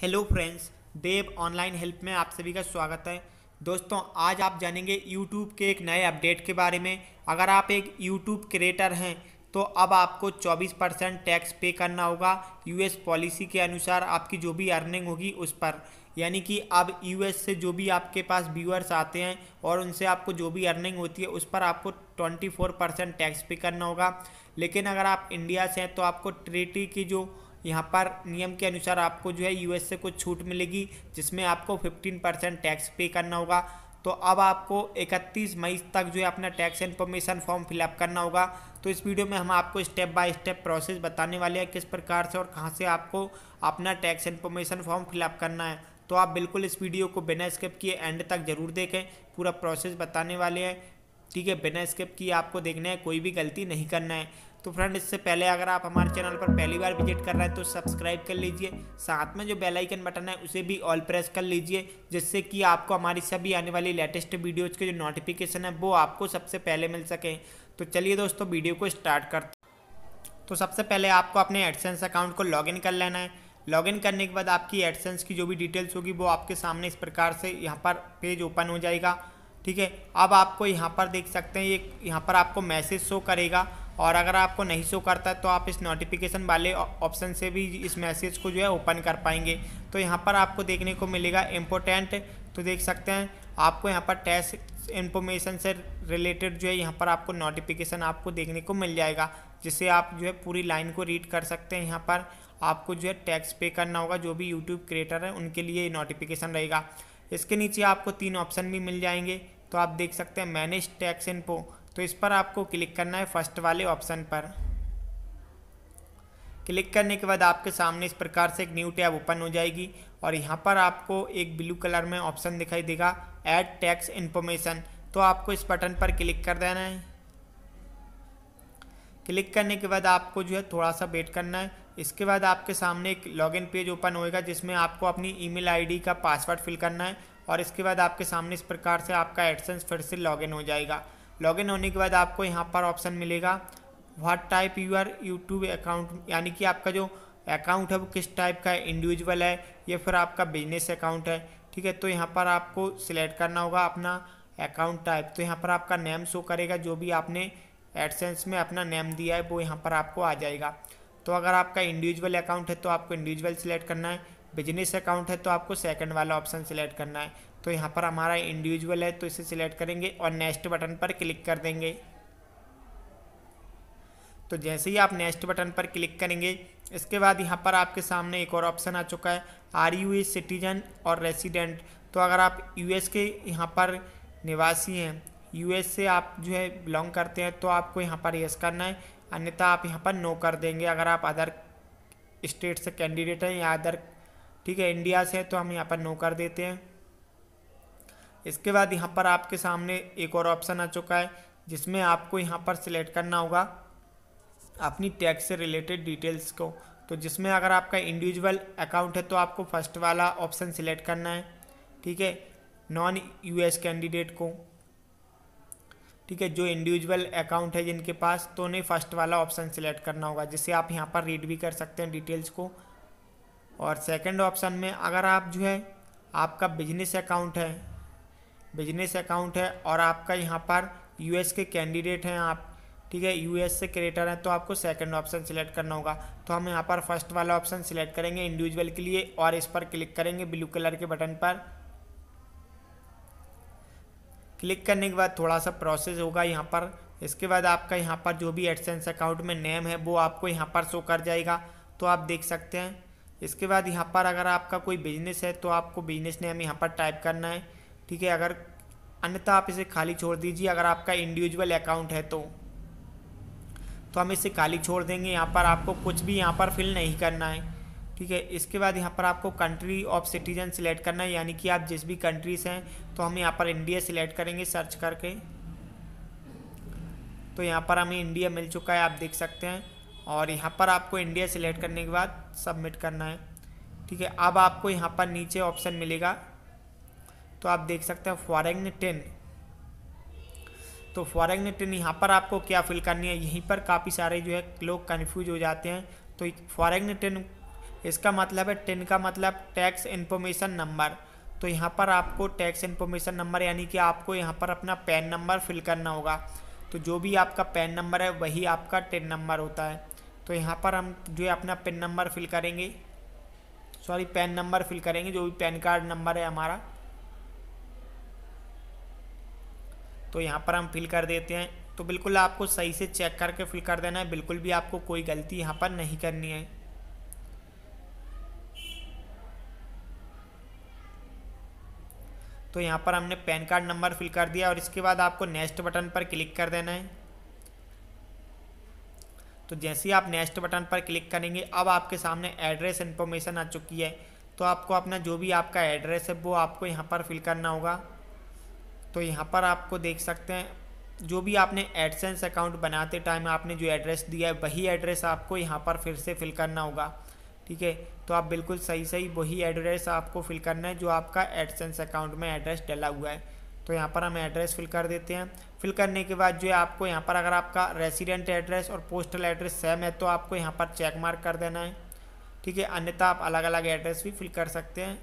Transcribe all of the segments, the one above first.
hello friends Dev online help में आप सभी का स्वागत है दोस्तों आज आप जानेंगे यूट्यूब के एक नए अपडेट के बारे में अगर आप एक यूट्यूब क्रिएटर हैं तो अब आपको 24 परसेंट टैक्स पे करना होगा यूएस पॉलिसी के अनुसार आपकी जो भी अर्निंग होगी उस पर यानी कि अब यूएस से जो भी आपके पास व्यूअर्स आते हैं और उनसे आपको जो भी अर्निंग होती है उस पर आपको 24 परसेंट टैक्स पे करना होगा लेकिन अगर आप इंडिया से हैं तो आपको ट्रेटी की जो यहाँ पर नियम के अनुसार आपको जो है यू से कुछ छूट मिलेगी जिसमें आपको फिफ्टीन परसेंट टैक्स पे करना होगा तो अब आपको 31 मई तक जो है अपना टैक्स इन्फॉर्मेशन फॉर्म फिलअप करना होगा तो इस वीडियो में हम आपको स्टेप बाय स्टेप प्रोसेस बताने वाले हैं किस प्रकार से और कहाँ से आपको अपना टैक्स इन्फॉर्मेशन फॉर्म फिलअप करना है तो आप बिल्कुल इस वीडियो को बिना स्किप किए एंड तक जरूर देखें पूरा प्रोसेस बताने वाले हैं ठीक है बिना स्किप किए आपको देखना है कोई भी गलती नहीं करना है तो फ्रेंड इससे पहले अगर आप हमारे चैनल पर पहली बार विजिट कर रहे हैं तो सब्सक्राइब कर लीजिए साथ में जो बेल आइकन बटन है उसे भी ऑल प्रेस कर लीजिए जिससे कि आपको हमारी सभी आने वाली लेटेस्ट वीडियोज़ के जो नोटिफिकेशन है वो आपको सबसे पहले मिल सकें तो चलिए दोस्तों वीडियो को स्टार्ट करते तो सबसे पहले आपको अपने एडसेंस अकाउंट को लॉगिन कर लेना है लॉगिन करने के बाद आपकी एडसेंस की जो भी डिटेल्स होगी वो आपके सामने इस प्रकार से यहाँ पर पेज ओपन हो जाएगा ठीक है अब आपको यहाँ पर देख सकते हैं ये यह यहाँ पर आपको मैसेज शो करेगा और अगर आपको नहीं शो करता तो आप इस नोटिफिकेशन वाले ऑप्शन से भी इस मैसेज को जो है ओपन कर पाएंगे तो यहाँ पर आपको देखने को मिलेगा इम्पोर्टेंट तो देख सकते हैं आपको यहाँ पर टैक्स इन्फॉर्मेशन से रिलेटेड जो है यहाँ पर आपको नोटिफिकेशन आपको देखने को मिल जाएगा जिससे आप जो है पूरी लाइन को रीड कर सकते हैं यहाँ पर आपको जो है टैक्स पे करना होगा जो भी यूट्यूब क्रिएटर है उनके लिए नोटिफिकेशन रहेगा इसके नीचे आपको तीन ऑप्शन भी मिल जाएंगे तो आप देख सकते हैं मैनेज टैक्स इन्फो तो इस पर आपको क्लिक करना है फर्स्ट वाले ऑप्शन पर क्लिक करने के बाद आपके सामने इस प्रकार से एक न्यू टैब ओपन हो जाएगी और यहाँ पर आपको एक ब्लू कलर में ऑप्शन दिखाई देगा ऐड टैक्स इन्फॉर्मेशन तो आपको इस बटन पर क्लिक कर देना है क्लिक करने के बाद आपको जो है थोड़ा सा वेट करना है इसके बाद आपके सामने एक लॉगिन पेज ओपन होएगा जिसमें आपको अपनी ईमेल आईडी का पासवर्ड फिल करना है और इसके बाद आपके सामने इस प्रकार से आपका एडसेंस फिर से लॉगिन हो जाएगा लॉगिन होने के बाद आपको यहाँ पर ऑप्शन मिलेगा what type your YouTube account यानी कि आपका जो अकाउंट है वो किस टाइप का है इंडिविजुअल है या फिर आपका बिजनेस अकाउंट है ठीक है तो यहाँ पर आपको सिलेक्ट करना होगा अपना अकाउंट टाइप तो यहाँ पर आपका नेम शो करेगा जो भी आपने एडसेंस में अपना नेम दिया है वो यहाँ पर आपको आ जाएगा तो अगर आपका इंडिविजुअल अकाउंट है तो आपको इंडिविजुअल सिलेक्ट करना है बिजनेस अकाउंट है तो आपको सेकंड वाला ऑप्शन सिलेक्ट करना है तो यहाँ पर हमारा इंडिविजुअल है तो इसे सिलेक्ट करेंगे और नेक्स्ट बटन पर क्लिक कर देंगे तो जैसे ही आप नेक्स्ट बटन पर क्लिक करेंगे इसके बाद यहाँ पर आपके सामने एक और ऑप्शन आ चुका है आर यू ए सिटीजन और रेसिडेंट तो अगर आप एस के यहाँ पर निवासी हैं एस से आप जो है बिलोंग करते हैं तो आपको यहाँ पर यस करना है अन्यथा आप यहाँ पर नो कर देंगे अगर आप अदर स्टेट से कैंडिडेट हैं या अदर ठीक है इंडिया से तो हम यहाँ पर नो कर देते हैं इसके बाद यहाँ पर आपके सामने एक और ऑप्शन आ चुका है जिसमें आपको यहाँ पर सिलेक्ट करना होगा अपनी टैक्स से रिलेटेड डिटेल्स को तो जिसमें अगर आपका इंडिविजुअल अकाउंट है तो आपको फर्स्ट वाला ऑप्शन सिलेक्ट करना है ठीक है नॉन यूएस कैंडिडेट को ठीक है जो इंडिविजुअल अकाउंट है जिनके पास तो उन्हें फर्स्ट वाला ऑप्शन सिलेक्ट करना होगा जिससे आप यहाँ पर रीड भी कर सकते हैं डिटेल्स को और सेकंड ऑप्शन में अगर आप जो है आपका बिजनेस अकाउंट है बिजनेस अकाउंट है और आपका यहाँ पर यूएस के कैंडिडेट हैं आप ठीक है यूएस से क्रिएटर हैं तो आपको सेकंड ऑप्शन सिलेक्ट करना होगा तो हम यहाँ पर फर्स्ट वाला ऑप्शन सिलेक्ट करेंगे इंडिविजुअल के लिए और इस पर क्लिक करेंगे ब्लू कलर के बटन पर क्लिक करने के बाद थोड़ा सा प्रोसेस होगा यहाँ पर इसके बाद आपका यहाँ पर जो भी एडसेंस अकाउंट में नेम है वो आपको यहाँ पर शो कर जाएगा तो आप देख सकते हैं इसके बाद यहाँ पर अगर आपका कोई बिजनेस है तो आपको बिजनेस नेम यहाँ पर टाइप करना है ठीक है अगर अन्यथा आप इसे खाली छोड़ दीजिए अगर आपका इंडिविजुअल अकाउंट है तो तो हम इसे खाली छोड़ देंगे यहाँ पर आपको कुछ भी यहाँ पर फिल नहीं करना है ठीक है इसके बाद यहाँ पर आपको कंट्री ऑफ सिटीजन सिलेक्ट करना है यानी कि आप जिस भी कंट्री से हैं तो हम यहाँ पर इंडिया सिलेक्ट करेंगे सर्च करके तो यहाँ पर हमें इंडिया मिल चुका है आप देख सकते हैं और यहाँ पर आपको इंडिया सिलेक्ट करने के बाद सबमिट करना है ठीक है अब आपको यहाँ पर नीचे ऑप्शन मिलेगा तो आप देख सकते हैं फॉरेन टेन तो फॉरेन टेन यहाँ पर आपको क्या फिल करनी है यहीं पर काफ़ी सारे जो है लोग कन्फ्यूज हो जाते हैं तो फॉरेन टेन इसका मतलब है टेन का मतलब टैक्स इन्फॉर्मेशन नंबर तो यहाँ पर आपको टैक्स इन्फॉर्मेशन नंबर यानी कि आपको यहाँ पर अपना पैन नंबर फिल करना होगा तो जो भी आपका पैन नंबर है वही आपका टेन नंबर होता है तो यहाँ पर हम जो है अपना पिन नंबर फिल करेंगे सॉरी पैन नंबर फिल करेंगे जो भी पैन कार्ड नंबर है हमारा तो यहाँ पर हम फिल कर देते हैं तो बिल्कुल आपको सही से चेक करके फिल कर देना है बिल्कुल भी आपको कोई गलती यहाँ पर नहीं करनी है तो यहाँ पर हमने पैन कार्ड नंबर फिल कर दिया और इसके बाद आपको नेक्स्ट बटन पर क्लिक कर देना है तो जैसे ही आप नेक्स्ट बटन पर क्लिक करेंगे अब आपके सामने एड्रेस इन्फॉर्मेशन आ चुकी है तो आपको अपना जो भी आपका एड्रेस है वो आपको यहाँ पर फिल करना होगा तो यहाँ पर आपको देख सकते हैं जो भी आपने एडसेंस अकाउंट बनाते टाइम आपने जो एड्रेस दिया है वही एड्रेस आपको यहाँ पर फिर से फिल करना होगा ठीक है तो आप बिल्कुल सही सही वही एड्रेस आपको फिल करना है जो आपका एडसेंस अकाउंट में एड्रेस डला हुआ है तो यहाँ पर हम एड्रेस फिल कर देते हैं फिल करने के बाद जो है आपको यहाँ पर अगर आपका रेसिडेंट एड्रेस और पोस्टल एड्रेस सेम है तो आपको यहाँ पर चेक मार्क कर देना है ठीक है अन्यथा आप अलग अलग एड्रेस भी फिल कर सकते हैं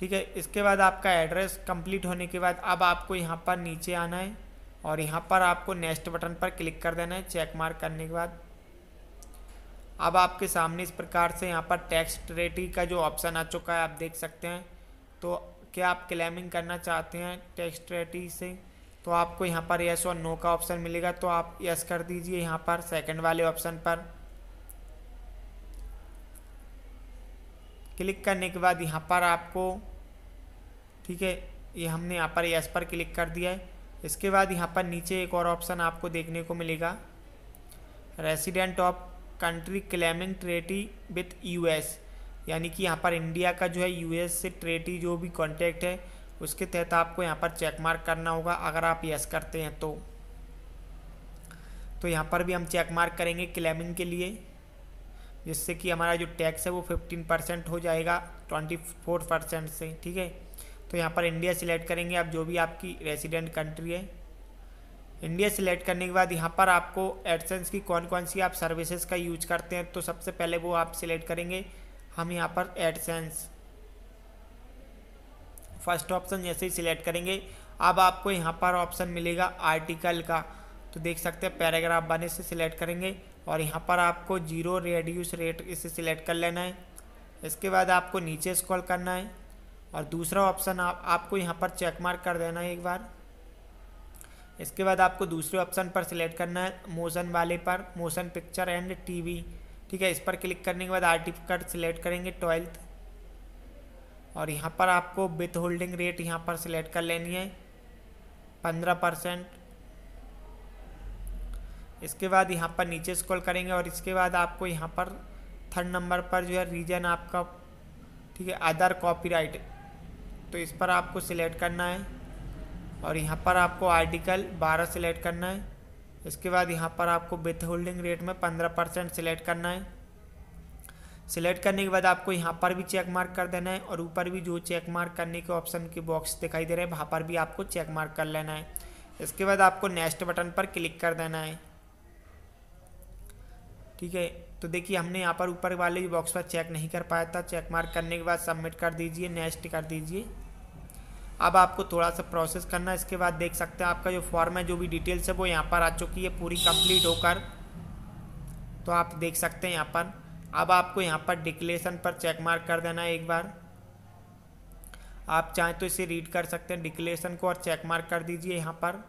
ठीक है इसके बाद आपका एड्रेस कंप्लीट होने के बाद अब आपको यहाँ पर नीचे आना है और यहाँ पर आपको नेक्स्ट बटन पर क्लिक कर देना है चेक मार्क करने के बाद अब आपके सामने इस प्रकार से यहाँ पर टैक्स ट्रेटी का जो ऑप्शन आ चुका है आप देख सकते हैं तो क्या आप क्लेमिंग करना चाहते हैं ट्रेटी से तो आपको यहाँ पर यस और नो का ऑप्शन मिलेगा तो आप यस कर दीजिए यहाँ पर सेकंड वाले ऑप्शन पर क्लिक करने के बाद यहाँ पर आपको ठीक है ये हमने यहाँ पर यस पर क्लिक कर दिया है इसके बाद यहाँ पर नीचे एक और ऑप्शन आपको देखने को मिलेगा resident of country claiming treaty with US यानी कि यहाँ पर इंडिया का जो है यूएस से ट्रेटी जो भी कॉन्टैक्ट है उसके तहत आपको यहाँ पर चेक मार्क करना होगा अगर आप यस करते हैं तो तो यहाँ पर भी हम चेक मार्क करेंगे क्लेमिंग के लिए जिससे कि हमारा जो टैक्स है वो फिफ्टीन परसेंट हो जाएगा ट्वेंटी फोर परसेंट से ठीक है तो यहाँ पर इंडिया सिलेक्ट करेंगे आप जो भी आपकी रेसिडेंट कंट्री है इंडिया सिलेक्ट करने के बाद यहाँ पर आपको एडसेंस की कौन कौन सी आप सर्विसेज का यूज करते हैं तो सबसे पहले वो आप सिलेक्ट करेंगे हम यहाँ पर एडसेंस फर्स्ट ऑप्शन जैसे ही सिलेक्ट करेंगे अब आपको यहाँ पर ऑप्शन मिलेगा आर्टिकल का तो देख सकते हैं पैराग्राफ बने से सिलेक्ट करेंगे और यहाँ पर आपको जीरो रेड्यूस रेट इसे सिलेक्ट कर लेना है इसके बाद आपको नीचे स्क्रॉल करना है और दूसरा ऑप्शन आप आपको यहाँ पर चेक मार्क कर देना है एक बार इसके बाद आपको दूसरे ऑप्शन पर सिलेक्ट करना है मोशन वाले पर मोशन पिक्चर एंड टीवी ठीक है इस पर क्लिक करने के बाद आर कार्ड सिलेक्ट करेंगे ट्वेल्थ और यहाँ पर आपको विथ होल्डिंग रेट यहाँ पर सिलेक्ट कर लेनी है पंद्रह परसेंट इसके बाद यहाँ पर नीचे स्क्रॉल करेंगे और इसके बाद आपको यहाँ पर थर्ड नंबर पर जो है रीजन आपका ठीक है अदर कॉपी तो इस पर आपको सिलेक्ट करना है और यहाँ पर आपको आर्टिकल बारह सिलेक्ट करना है इसके बाद यहाँ पर आपको विथ होल्डिंग रेट में पंद्रह परसेंट सिलेक्ट करना है सिलेक्ट करने के बाद आपको यहाँ पर भी चेक मार्क कर देना है और ऊपर भी जो चेक मार्क करने के ऑप्शन के बॉक्स दिखाई दे रहे हैं वहाँ पर भी आपको चेक मार्क कर लेना है इसके बाद आपको नेक्स्ट बटन पर क्लिक कर देना है ठीक है तो देखिए हमने यहाँ पर ऊपर वाले बॉक्स पर चेक नहीं कर पाया था चेक मार्क करने के बाद सबमिट कर दीजिए नेक्स्ट कर दीजिए अब आपको थोड़ा सा प्रोसेस करना इसके बाद देख सकते हैं आपका जो फॉर्म है जो भी डिटेल्स है वो यहाँ पर आ चुकी है पूरी कंप्लीट होकर तो आप देख सकते हैं यहाँ पर अब आपको यहाँ पर डिक्लेरेशन पर चेक मार्क कर देना है एक बार आप चाहें तो इसे रीड कर सकते हैं डिक्लेरेशन को और चेक मार्क कर दीजिए यहाँ पर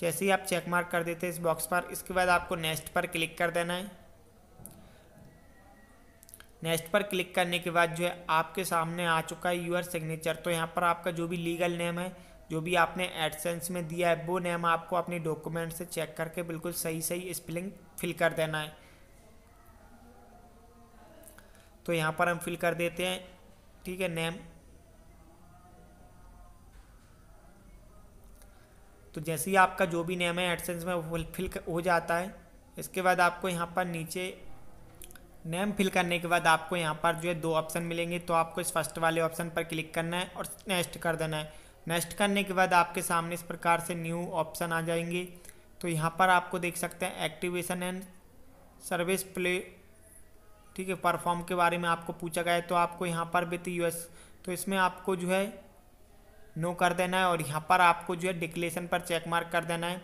जैसे ही आप चेक मार्क कर देते हैं इस बॉक्स पर इसके बाद आपको नेक्स्ट पर क्लिक कर देना है नेक्स्ट पर क्लिक करने के बाद जो है आपके सामने आ चुका है यूर सिग्नेचर तो यहाँ पर आपका जो भी लीगल नेम है जो भी आपने एडसेंस में दिया है वो नेम आपको अपने डॉक्यूमेंट से चेक करके बिल्कुल सही सही स्पेलिंग फिल कर देना है तो यहाँ पर हम फिल कर देते हैं ठीक है नेम तो जैसे ही आपका जो भी नेम है एडसेंस में वो फिल हो जाता है इसके बाद आपको यहाँ पर नीचे नेम फिल करने के बाद आपको यहाँ पर जो है दो ऑप्शन मिलेंगे तो आपको इस फर्स्ट वाले ऑप्शन पर क्लिक करना है और नेक्स्ट कर देना है नेक्स्ट करने के बाद आपके सामने इस प्रकार से न्यू ऑप्शन आ जाएंगे तो यहाँ पर आपको देख सकते हैं एक्टिवेशन एंड सर्विस प्ले ठीक है परफॉर्म के बारे में आपको पूछा गया है तो आपको यहाँ पर विथ यूएस तो इसमें आपको जो है नो कर देना है और यहाँ पर आपको जो है डिक्लेशन पर चेक मार्क कर देना है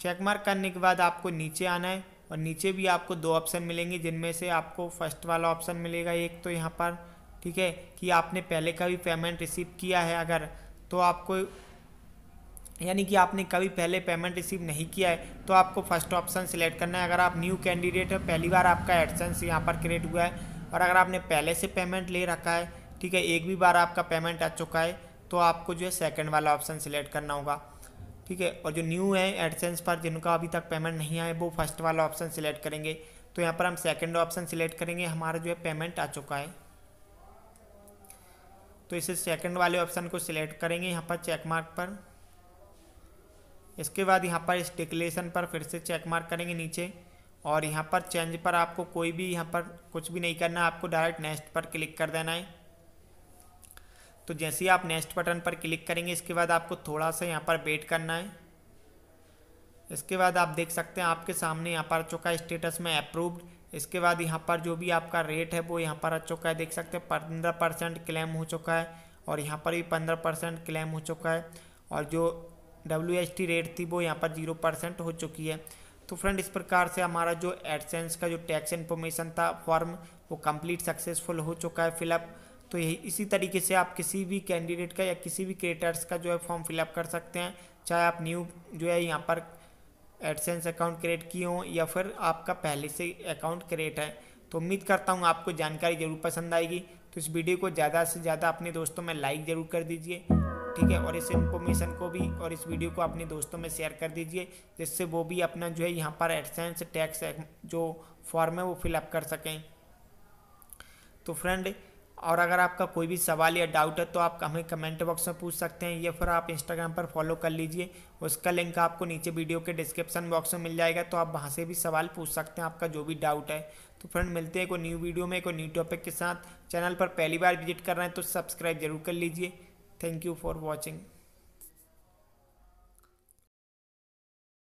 चेक मार्क करने के बाद आपको नीचे आना है और नीचे भी आपको दो ऑप्शन मिलेंगे जिनमें से आपको फर्स्ट वाला ऑप्शन मिलेगा एक तो यहाँ पर ठीक है कि आपने पहले कभी पेमेंट रिसीव किया है अगर तो आपको यानी कि आपने कभी पहले पेमेंट रिसीव नहीं किया है तो आपको फर्स्ट ऑप्शन सिलेक्ट करना है अगर आप न्यू कैंडिडेट है पहली बार आपका एडसेंस यहाँ पर क्रिएट हुआ है और अगर आपने पहले से पेमेंट ले रखा है ठीक है एक भी बार आपका पेमेंट आ चुका है तो आपको जो है सेकेंड वाला ऑप्शन सिलेक्ट करना होगा ठीक है और जो न्यू है एडसेंस पर जिनका अभी तक पेमेंट नहीं आया वो फर्स्ट वाला ऑप्शन सिलेक्ट करेंगे तो यहाँ पर हम सेकंड ऑप्शन सिलेक्ट करेंगे हमारा जो है पेमेंट आ चुका है तो इसे सेकंड वाले ऑप्शन को सिलेक्ट करेंगे यहाँ पर चेक मार्क पर इसके बाद यहाँ पर इस पर फिर से चेक मार्क करेंगे नीचे और यहाँ पर चेंज पर आपको कोई भी यहाँ पर कुछ भी नहीं करना आपको डायरेक्ट नेक्स्ट पर क्लिक कर देना है तो जैसे ही आप नेक्स्ट बटन पर क्लिक करेंगे इसके बाद आपको थोड़ा सा यहाँ पर वेट करना है इसके बाद आप देख सकते हैं आपके सामने यहाँ पर आ चुका है स्टेटस में अप्रूव्ड इसके बाद यहाँ पर जो भी आपका रेट है वो यहाँ पर आ चुका है देख सकते हैं पंद्रह परसेंट क्लेम हो चुका है और यहाँ पर भी पंद्रह परसेंट क्लेम हो चुका है और जो डब्ल्यू एस टी रेट थी वो यहाँ पर जीरो परसेंट हो चुकी है तो फ्रेंड इस प्रकार से हमारा जो एडसेंस का जो टैक्स इन्फॉर्मेशन था फॉर्म वो कम्प्लीट सक्सेसफुल हो चुका है फिलअप तो यही इसी तरीके से आप किसी भी कैंडिडेट का या किसी भी क्रिएटर्स का जो है फॉर्म फिलअप कर सकते हैं चाहे आप न्यू जो है यहाँ पर एडसेंस अकाउंट क्रिएट किए हों या फिर आपका पहले से अकाउंट क्रिएट है तो उम्मीद करता हूँ आपको जानकारी ज़रूर पसंद आएगी तो इस वीडियो को ज़्यादा से ज़्यादा अपने दोस्तों में लाइक ज़रूर कर दीजिए ठीक है और इस इन्फॉर्मेशन को भी और इस वीडियो को अपने दोस्तों में शेयर कर दीजिए जिससे वो भी अपना जो है यहाँ पर एडसेंस टैक्स जो फॉर्म है वो फिलअप कर सकें तो फ्रेंड और अगर आपका कोई भी सवाल या डाउट है तो आप हमें कमेंट बॉक्स में पूछ सकते हैं या फिर आप इंस्टाग्राम पर फॉलो कर लीजिए उसका लिंक आपको नीचे वीडियो के डिस्क्रिप्शन बॉक्स में मिल जाएगा तो आप वहाँ से भी सवाल पूछ सकते हैं आपका जो भी डाउट है तो फ्रेंड मिलते हैं कोई न्यू वीडियो में कोई न्यू टॉपिक के साथ चैनल पर पहली बार विजिट कर रहे हैं तो सब्सक्राइब जरूर कर लीजिए थैंक यू फॉर वॉचिंग